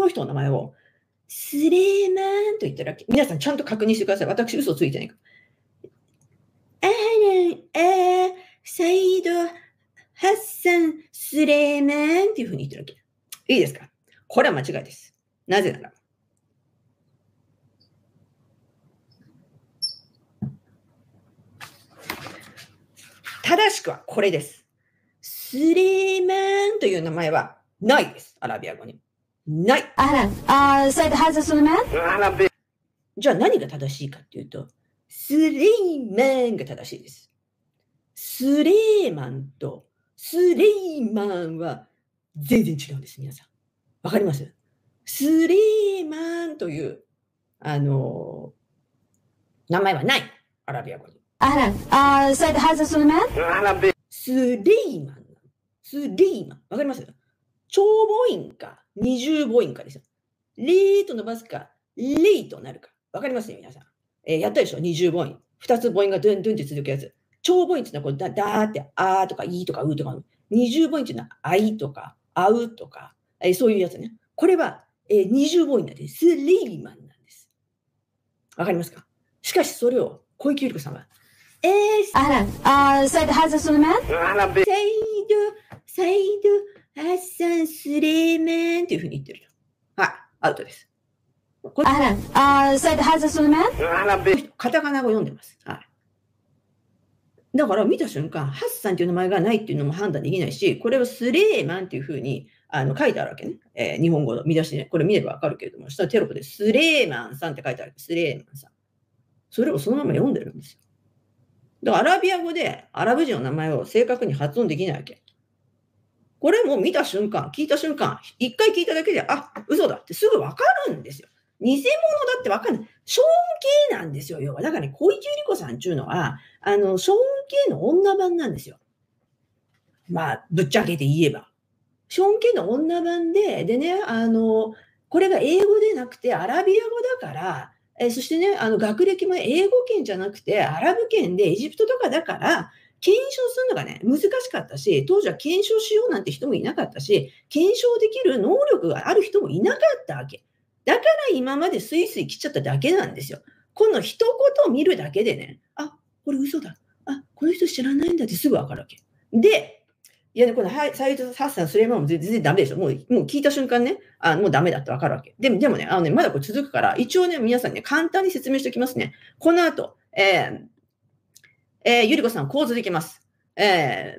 この人の名前を、スレーマンと言ってるわけ。皆さんちゃんと確認してください。私嘘ついてないから。アラン、アー、サイド、ハッサン、スレーマンっていうふうに言ってるわけ。いいですかこれは間違いです。なぜなら。正しくはこれです。スレーマンという名前はないです。アラビア語に。ない。あら、あ、ا السيد حازم س ل じゃあ何が正しいかっていうと、スレイマンが正しいです。スレイマンとスレイマンは全然違うんです、皆さん。わかりますスレイマンという、あの名前はない、アラビア語に。أ ه あ、ا السيد حازم س スレイマン。スレイマン。わかります長母音か、二重母音かですよ。リーと伸ばすか、リーとなるか。わかりますね、皆さん。えー、やったでしょ二重母音。二つ母音がドゥンドゥンって続くやつ。長母音っていうのはこうだ、だーって、あーとか、いーとか、うーとか。二重母音っていうのは、あいとか、あうとか、えー、そういうやつね。これは、えー、二重母音なんで、す。スリーマンなんです。わかりますかしかし、それを小池百合子さんは、えー、あら、あー、サイド、ハザスのマンサイド、サイド、アッサンスレーメンっていうふうに言ってるはい、アウトです。アラン、あー、サイドハザスレメンカタカナ語読んでます。はい。だから見た瞬間、ハッサンっていう名前がないっていうのも判断できないし、これをスレーマンっていうふうにあの書いてあるわけね。えー、日本語の見出しね。これ見ればわかるけれども、下テロップでスレーマンさんって書いてある。スレーマンさん。それをそのまま読んでるんですよ。だからアラビア語でアラブ人の名前を正確に発音できないわけ。これも見た瞬間、聞いた瞬間、一回聞いただけで、あ、嘘だってすぐわかるんですよ。偽物だってわかんない。ショーン系なんですよ、要は。だからね、小池百合子さんっていうのは、あの、ショーン系の女版なんですよ。まあ、ぶっちゃけて言えば。ショーン系の女版で、でね、あの、これが英語でなくてアラビア語だから、えそしてね、あの、学歴も英語圏じゃなくてアラブ圏でエジプトとかだから、検証するのがね、難しかったし、当時は検証しようなんて人もいなかったし、検証できる能力がある人もいなかったわけ。だから今までスイスイ来ちゃっただけなんですよ。この一言を見るだけでね、あ、これ嘘だ。あ、この人知らないんだってすぐわかるわけ。で、いやね、このサイト発散すればもう全然ダメでしょ。もうもう聞いた瞬間ね、あもうダメだってわかるわけ。でもでもね、あのね、まだこれ続くから、一応ね、皆さんね、簡単に説明しておきますね。この後、えー、えー、ゆりこさん、構図できます。えー